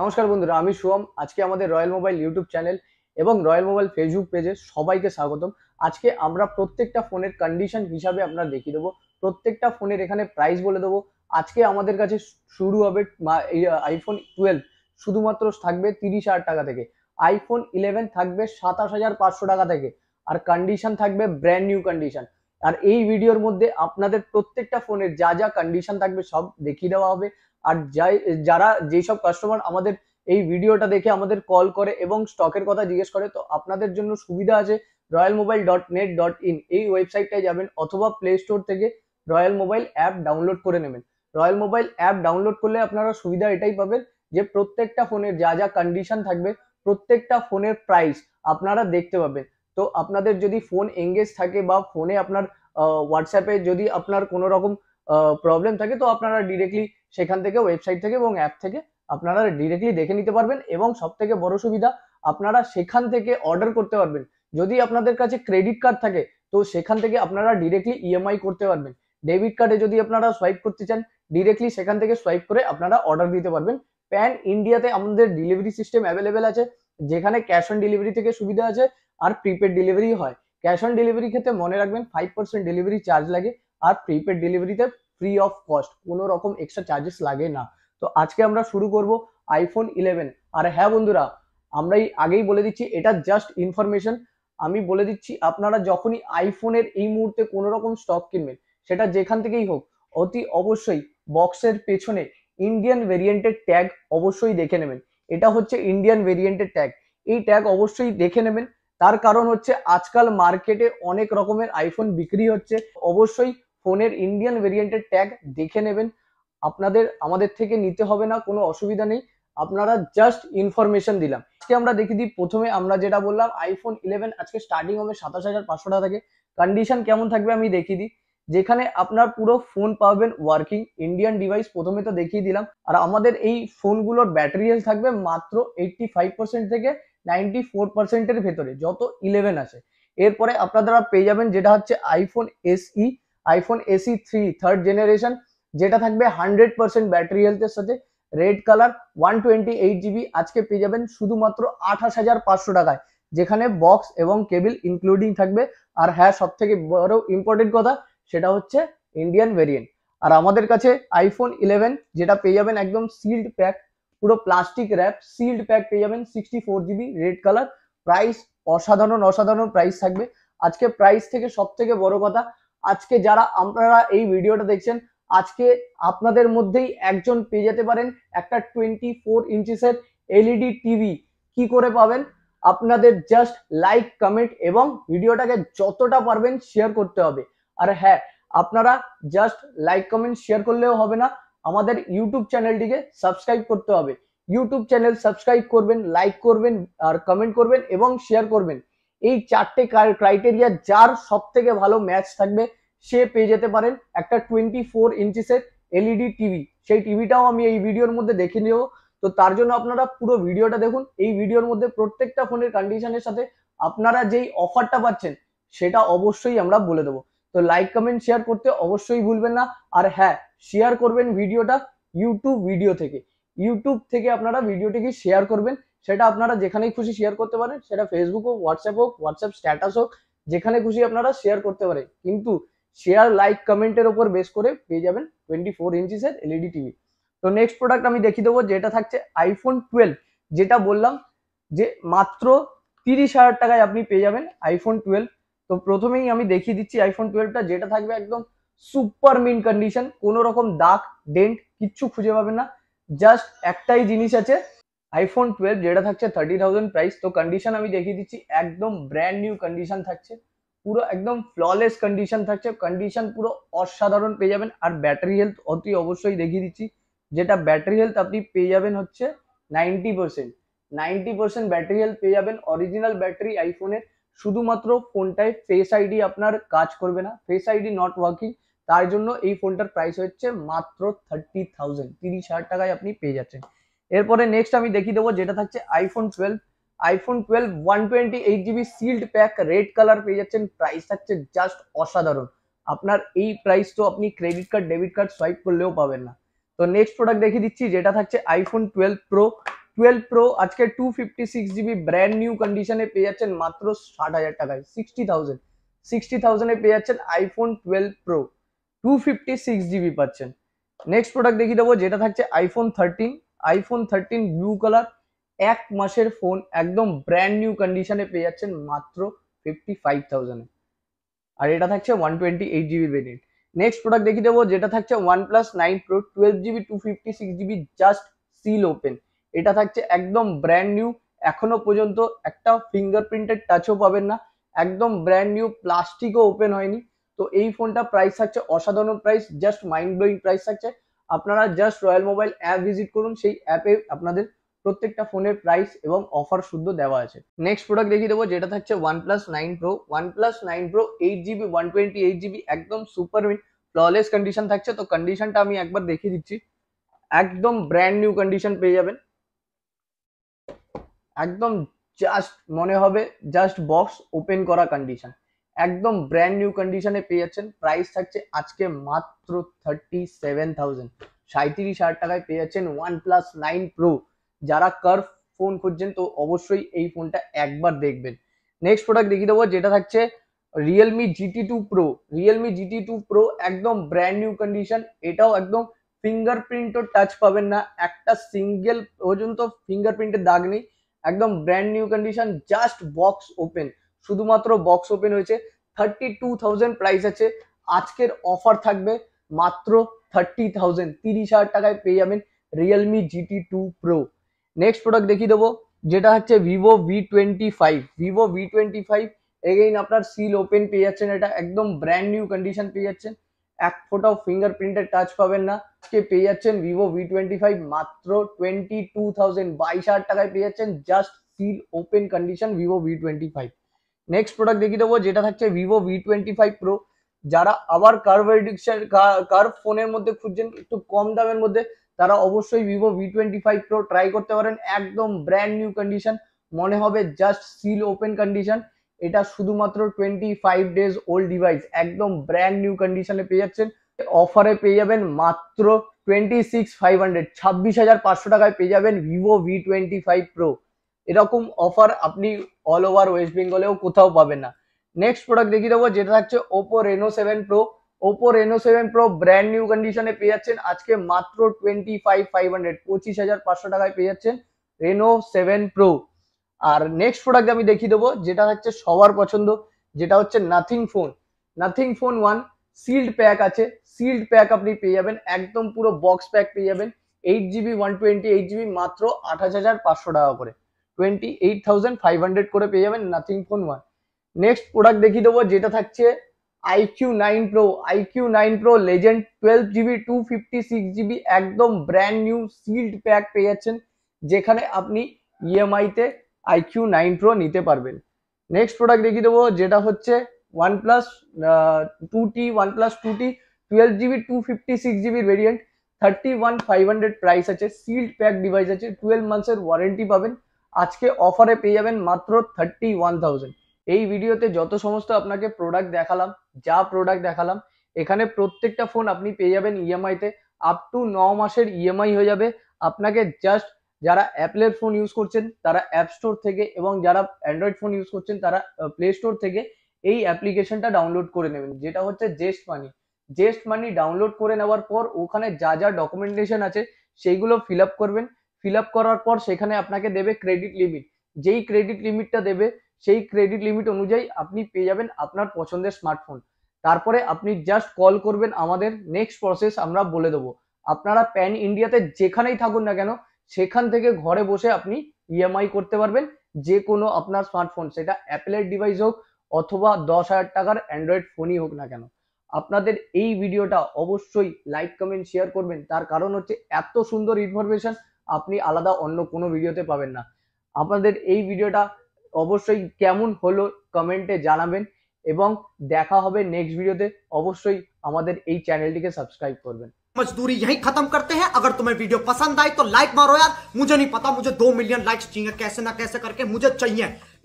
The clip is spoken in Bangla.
নমস্কার বন্ধুরা আমি শুভম আজকে আমাদের রয়্যাল মোবাইল ইউটিউব চ্যানেল এবং রয়্যাল মোবাইল ফেসবুক পেজে সবাইকে স্বাগতম আজকে আমরা প্রত্যেকটা ফোনের কন্ডিশন হিসাবে আপনারা দেখিয়ে দেবো প্রত্যেকটা ফোনের এখানে প্রাইস বলে দেবো আজকে আমাদের কাছে শুরু হবে আইফোন টুয়েলভ শুধুমাত্র থাকবে তিরিশ হাজার টাকা থেকে আইফোন ইলেভেন থাকবে সাতাশ হাজার পাঁচশো টাকা থেকে আর কন্ডিশন থাকবে ব্র্যান্ড নিউ কন্ডিশন আর এই ভিডিওর মধ্যে আপনাদের প্রত্যেকটা ফোনের যা যা কন্ডিশন থাকবে সব দেখিয়ে দেওয়া হবে আর যাই যারা যেসব কাস্টমার আমাদের এই ভিডিওটা দেখে আমাদের কল করে এবং স্টকের কথা জিজ্ঞেস করে তো আপনাদের জন্য সুবিধা আছে royal mobile dot net dot in এই ওয়েবসাইটটায় যাবেন অথবা প্লে স্টোর থেকে রয়্যাল মোবাইল অ্যাপ ডাউনলোড করে নেবেন রয়্যাল মোবাইল অ্যাপ ডাউনলোড করলে আপনারা সুবিধা এটাই পাবেন যে প্রত্যেকটা ফোনের যা যা কন্ডিশন থাকবে প্রত্যেকটা ফোনের প্রাইস আপনারা দেখতে পাবেন তো আপনাদের যদি ফোন এঙ্গেজ থাকে বা ফোনে আপনার হোয়াটসঅ্যাপে যদি আপনার কোনো রকম প্রবলেম থাকে তো আপনারা ডিরেক্টলি সেখান থেকে ওয়েবসাইট থেকে এবং অ্যাপ থেকে আপনারা ডিরেক্টলি দেখে নিতে পারবেন এবং সব থেকে বড় সুবিধা আপনারা সেখান থেকে অর্ডার করতে পারবেন যদি আপনাদের কাছে ক্রেডিট কার্ড থাকে তো সেখান থেকে আপনারা ডিরেক্টলি ইএমআই e করতে পারবেন ডেবিট কার্ডে যদি আপনারা সোয়াইপ করতে চান ডিরেক্টলি সেখান থেকে সোয়াইপ করে আপনারা অর্ডার দিতে পারবেন প্যান ইন্ডিয়াতে আমাদের ডেলিভারি সিস্টেম অ্যাভেলেবেল আছে যেখানে ক্যাশ অন ডেলিভারি থেকে সুবিধা আছে আর প্রিপেড ডেলিভারি হয় ক্যাশ অন ডেলিভারি ক্ষেত্রে মনে রাখবেন ফাইভ পার্সেন্ট ডেলিভারি চার্জ লাগে আর প্রিপেড ডেলিভারিতে ফ্রি অফ কস্ট কোনো রকম এক্সট্রা চার্জেস লাগে না তো আজকে আমরা শুরু করব আইফোন ইলেভেন আর হ্যাঁ বন্ধুরা আমরাই আগেই বলে দিচ্ছি এটা জাস্ট ইনফরমেশন আমি বলে দিচ্ছি আপনারা যখনই আইফোনের এই মুহূর্তে কোনো রকম স্টক কিনবেন সেটা যেখান থেকেই হোক অতি অবশ্যই বক্সের পেছনে ইন্ডিয়ান ভেরিয়েন্টের ট্যাগ অবশ্যই দেখে নেবেন এটা হচ্ছে ইন্ডিয়ান ভেরিয়েন্টের ট্যাগ এই ট্যাগ অবশ্যই দেখে নেবেন তার কারণ হচ্ছে আজকাল মার্কেটে অনেক রকমের আইফোন বিক্রি হচ্ছে অবশ্যই ফোনের ইন্ডিয়ান ভেরিয়েন্টের ট্যাগ দেখে নেবেন আপনাদের আমাদের থেকে নিতে হবে না কোনো অসুবিধা নেই আপনারা জাস্ট ইনফরমেশন দিলাম আজকে আমরা দেখে দিই প্রথমে আমরা যেটা বললাম আইফোন ইলেভেন আজকে স্টার্টিং হবে সাতাশ হাজার পাঁচশো টাকা থেকে কন্ডিশন কেমন থাকবে আমি দেখিয়ে দিই যেখানে আপনার পুরো ফোন পাবেন ওয়ার্কিং ইন্ডিয়ান ডিভাইস প্রথমে তো দেখিয়ে দিলাম আর আমাদের এই ফোনগুলোর ব্যাটারি হেলথ থাকবে মাত্র এইটটি ফাইভ পার্সেন্ট থেকে নাইনটি ফোর পার্সেন্টের ভেতরে যত ইলেভেন আছে এরপরে আপনারা পেয়ে যাবেন যেটা হচ্ছে iPhone SE iPhone SE three third generation যেটা থাকবে হান্ড্রেড পার্সেন্ট ব্যাটারি হেলথের সাথে red colour one twenty eight GB আজকে পেয়ে যাবেন শুধুমাত্র আঠাশ হাজার পাঁচশো টাকায় যেখানে বক্স এবং কেবিল ইনক্লুডিং থাকবে আর হ্যাঁ সব থেকে বড় ইম্পর্টেন্ট কথা সেটা হচ্ছে ইন্ডিয়ান ভেরিয়েন্ট আর আমাদের কাছে আইফোন ইলেভেন যেটা পেয়ে যাবেন একদম সিল্ড প্যাক পুরো প্লাস্টিক র্যাপ সিল্ড প্যাক পেয়ে যাবেন sixty four GB red colour price অসাধারণ অসাধারণ প্রাইস থাকবে আজকে প্রাইস থেকে সব থেকে বড় কথা আজকে যারা আপনারা এই ভিডিওটা দেখছেন আজকে আপনাদের মধ্যেই একজন পেয়ে যেতে পারেন একটা টোয়েন্টি ফোর ইঞ্চিসের এলইডি টিভি কি করে পাবেন আপনাদের জাস্ট লাইক কমেন্ট এবং ভিডিওটাকে যতটা পারবেন শেয়ার করতে হবে আর হ্যাঁ আপনারা জাস্ট লাইক কমেন্ট শেয়ার করলেও হবে না আমাদের ইউটিউব চ্যানেলটিকে সাবস্ক্রাইব করতে হবে ইউটিউব চ্যানেল সাবস্ক্রাইব করবেন লাইক করবেন আর কমেন্ট করবেন এবং শেয়ার করবেন এই চারটে ক্রাইটেরিয়া যার সব থেকে ভালো ম্যাচ থাকবে সে পেয়ে যেতে পারেন একটা টোয়েন্টি ফোর ইঞ্চিসের এলইডি টিভি সেই টিভিটাও আমি এই ভিডিওর মধ্যে দেখে নেব তো তার জন্য আপনারা পুরো ভিডিওটা দেখুন এই ভিডিওর মধ্যে প্রত্যেকটা ফোনের কন্ডিশনের সাথে আপনারা যেই অফারটা পাচ্ছেন সেটা অবশ্যই আমরা বলে দেবো তো লাইক কমেন্ট শেয়ার করতে অবশ্যই ভুলবেন না আর হ্যাঁ শেয়ার করবেন ভিডিওটা ইউটিউব ভিডিও থেকে ইউটিউব থেকে আপনারা ভিডিওটিকে শেয়ার করবেন সেটা আপনারা যেখানেই খুশি শেয়ার করতে পারেন সেটা ফেসবুক হোক হোয়াটসঅ্যাপ হোক হোয়াটসঅ্যাপ স্ট্যাটাস হোক যেখানে খুশি আপনারা শেয়ার করতে পারেন কিন্তু শেয়ার লাইক কমেন্টের ওপর বেস করে পেয়ে যাবেন টোয়েন্টি ফোর ইঞ্চিসের এলইডি টিভি তো নেক্সট প্রোডাক্ট আমি দেখিয়ে দেবো যেটা থাকছে আইফোন টুয়েলভ যেটা বললাম যে মাত্র তিরিশ হাজার টাকায় আপনি পেয়ে যাবেন আইফোন টুয়েলভ তো প্রথমেই আমি দেখিয়ে দিচ্ছি আইফোন টুয়েলভটা যেটা থাকবে একদম সুপার মিন কন্ডিশন কোনো রকম দাগ ডেন্ট কিচ্ছু খুঁজে পাবেন না জাস্ট একটাই জিনিস আছে আইফোন টুয়েলভ যেটা থাকছে থার্টি থাউজেন্ড প্রাইস তো কন্ডিশন আমি দেখিয়ে দিচ্ছি একদম ব্র্যান্ড নিউ কন্ডিশন থাকছে পুরো একদম ফ্ললেস কন্ডিশন থাকছে কন্ডিশন পুরো অসাধারণ পেয়ে যাবেন আর ব্যাটারি হেলথ অতি অবশ্যই দেখিয়ে দিচ্ছি যেটা ব্যাটারি হেলথ আপনি পেয়ে যাবেন হচ্ছে ninety percent ninety percent battery health পেয়ে যাবেন অরিজিনাল ব্যাটারি আইফোনের শুধুমাত্র ফোনটায় ফেস আইডি আপনার কাজ করবে না ফেস আইডি নট ওয়ার্কিং তার জন্য এই ফোনটার প্রাইস হচ্ছে মাত্র থার্টি থাউজেন্ড তিরিশ হাজার টাকায় আপনি পেয়ে যাচ্ছেন এরপরে নেক্সট আমি দেখিয়ে দেবো যেটা থাকছে iPhone twelve iPhone twelve one twenty eight GB sealed pack red colour পেয়ে যাচ্ছেন প্রাইস থাকছে জাস্ট অসাধারণ আপনার এই প্রাইস তো আপনি credit card debit card swipe করলেও পাবেন না তো নেক্সট প্রোডাক্ট দেখিয়ে দিচ্ছি যেটা থাকছে iPhone twelve pro twelve pro আজকে two fifty six GB brand new কন্ডিশনে পেয়ে যাচ্ছেন মাত্র ষাট হাজার টাকায় সিক্সটি থাউজেন্ড সিক্সটি থাউজেন্ডে পেয়ে যাচ্ছেন iPhone twelve pro two fifty six GB পাচ্ছেন নেক্সট প্রোডাক্ট দেখিয়ে দেবো যেটা থাকছে iPhone thirteen iPhone thirteen blue colour এক মাসের ফোন একদম ব্র্যান্ড নিউ কন্ডিশনে পেয়ে যাচ্ছেন মাত্র ফিফটি ফাইভ থাউজেন্ডে আর এটা থাকছে one twenty eight GB variant next product দেখিয়ে দেবো যেটা থাকছে one plus nine pro twelve GB two fifty six GB just seal open এটা থাকছে একদম ব্র্যান্ড নিউ এখনো পর্যন্ত একটা ফিঙ্গারপ্রিন্টের টাচও পাবেন না একদম ব্র্যান্ড নিউ প্লাস্টিকও ওপেন হয়নি তো এই ফোনটা প্রাইস থাকছে অসাধারণ price just mind blowing price থাকছে আপনারা just royal mobile app visit করুন সেই অ্যাপে আপনাদের প্রত্যেকটা ফোনের প্রাইস এবং অফার শুদ্ধ দেওয়া আছে নেক্সট প্রোডাক্ট দেখিয়ে দেবো যেটা থাকছে one plus nine pro one plus nine pro eight GB one twenty eight GB একদম সুপার মিন ফ্ললেস কন্ডিশন থাকছে তো কন্ডিশনটা আমি একবার দেখিয়ে দিচ্ছি একদম ব্র্যান্ড নিউ কন্ডিশন পেয়ে যাবেন একদম জাস্ট মনে হবে জাস্ট বক্স ওপেন করা কন্ডিশন একদম ব্র্যান্ড নিউ কন্ডিশনে পে আছে প্রাইস আছে আজকে মাত্র 37000 37000 টাকায় পে আছে OnePlus 9 Pro যারা কার্ভ ফোন খুঁজছেন তো অবশ্যই এই ফোনটা একবার দেখবেন नेक्स्ट প্রোডাক্ট দেখি দাও যেটা আছে Realme GT2 Pro Realme GT2 Pro একদম ব্র্যান্ড নিউ কন্ডিশন এটাও একদম ফিঙ্গারপ্রিন্ট আর টাচ পাবেন না একটা সিঙ্গেল ওজন তো ফিঙ্গারপ্রিন্টের দাগ নেই একদম brand new condition just box open শুধুমাত্র বক্স ওপেন হয়েছে 32000 প্রাইস আছে আজকের অফার থাকবে মাত্র 30000 30000 টাকায় পেয়ে যাবেন Realme GT2 Pro next product দেখি দেবো যেটা হচ্ছে Vivo V25 Vivo V25 again আপনারা সিল ওপেন পেয়ে আছেন এটা একদম ব্র্যান্ড নিউ কন্ডিশন পেয়ে আছেন এক ফোঁটাও ফিঙ্গারপ্রিন্টের টাচ পাবেন না যেটা পেয়ে আছেন Vivo V25 মাত্র 22000 22000 টাকায় পেয়ে আছেন just seal open condition Vivo V25 next product দেখিয়ে দেবো যেটা থাকছে Vivo V twenty five pro যারা আবার কার্ভ এডিকশন কার্ভ ফোনের মধ্যে খুঁজছেন একটু কম দামের মধ্যে তারা অবশ্যই Vivo V twenty five pro try করতে পারেন একদম ব্র্যান্ড নিউ কন্ডিশন মনে হবে জাস্ট সিল ওপেন কন্ডিশন এটা শুধুমাত্র twenty five days old device একদম ব্র্যান্ড নিউ কন্ডিশনে পেয়ে যাচ্ছেন অফারে পেয়ে যাবেন মাত্র টোয়েন্টি সিক্স ফাইভ হান্ড্রেড ছাব্বিশ হাজার পাঁচশো টাকায় পেয়ে যাবেন Vivo V twenty five pro এরকম অফার আপনি অল ওভার ওয়েস্ট বেঙ্গলেও কোথাও পাবেন না নেক্সট প্রোডাক্ট দেখিয়ে দেবো যেটা থাকছে Oppo Reno seven pro Oppo Reno seven pro brand new কন্ডিশনে পেয়ে যাচ্ছেন আজকে মাত্র টোয়েন্টি ফাইভ ফাইভ হান্ড্রেড পঁচিশ হাজার পাঁচশো টাকায় পেয়ে যাচ্ছেন রেনো সেভেন প্রো আর নেক্সট প্রোডাক্ট আমি দেখিয়ে দেবো যেটা হচ্ছে সবার পছন্দ যেটা হচ্ছে nothing phone nothing phone one sealed pack আছে সিল্ড প্যাক আপনি পেয়ে যাবেন একদম পুরো বক্স প্যাক পেয়ে যাবেন eight GB one twenty eight GB মাত্র আঠাশ হাজার পাঁচশো টাকা করে twenty eight thousand five hundred করে পেয়ে যাবেন nothing phone one next product দেখিয়ে দেবো যেটা থাকছে iQOO nine pro IQ nine pro legend twelve GB two fifty six GB একদম ব্র্যান্ড নিউ সিল্ড প্যাক পেয়ে যাচ্ছেন যেখানে আপনি ইএমআইতে আইকিউ নাইন প্রো নিতে পারবেন নেক্সট প্রোডাক্ট দেখিয়ে দেবো যেটা হচ্ছে one plus two T one plus two T twelve GB two fifty six জিবির variant thirty one five hundred price আছে সিল্ড প্যাক ডিভাইস আছে টুয়েলভ মান্থসের ওয়ারেন্টি পাবেন আজকে অফারে পেয়ে যাবেন মাত্র থার্টি ওয়ান এই ভিডিওতে যত সমস্ত আপনাকে প্রোডাক্ট দেখালাম যা প্রোডাক্ট দেখালাম এখানে প্রত্যেকটা ফোন আপনি পেয়ে যাবেন ইএমআইতে আপ টু ন মাসের ইএমআই e হয়ে যাবে আপনাকে জাস্ট যারা অ্যাপলের ফোন ইউজ করছেন তারা অ্যাপ স্টোর থেকে এবং যারা অ্যান্ড্রয়েড ফোন ইউজ করছেন তারা প্লে স্টোর থেকে এই অ্যাপ্লিকেশনটা ডাউনলোড করে নেবেন যেটা হচ্ছে জেস্ট মানি জেস্ট মানি ডাউনলোড করে নেওয়ার পর ওখানে যা যা ডকুমেন্টেশন আছে সেইগুলো ফিল আপ করবেন ফিল করার পর সেখানে আপনাকে দেবে ক্রেডিট লিমিট যেই ক্রেডিট লিমিটটা দেবে সেই ক্রেডিট লিমিট অনুযায়ী আপনি পেয়ে যাবেন আপনার পছন্দের স্মার্টফোন তারপরে আপনি জাস্ট কল করবেন আমাদের নেক্সট প্রসেস আমরা বলে দেবো আপনারা প্যান ইন্ডিয়াতে যেখানেই থাকুন না কেন সেখান থেকে ঘরে বসে আপনি ইএমআই e করতে পারবেন যে কোনো আপনার স্মার্টফোন সেটা অ্যাপেলের ডিভাইস হোক অথবা দশ হাজার টাকার অ্যান্ড্রয়েড ফোনই হোক না কেন আপনাদের এই ভিডিওটা অবশ্যই লাইক কমেন্ট শেয়ার করবেন তার কারণ হচ্ছে এত সুন্দর ইনফরমেশন আপনি আলাদা অন্য কোন ভিডিওতে পাবেন না আপনাদের এই ভিডিওটা অবশ্যই কেমন হলো কমেন্টে জানাবেন এবং দেখা হবে नेक्स्ट ভিডিওতে অবশ্যই আমাদের এই চ্যানেলটিকে সাবস্ক্রাইব করবেন মজদুরি यहीं खत्म करते हैं अगर तुम्हें वीडियो पसंद आए तो लाइक मारो यार मुझे नहीं पता मुझे 2 मिलियन लाइक्स चाहिए कैसे ना कैसे करके मुझे चाहिए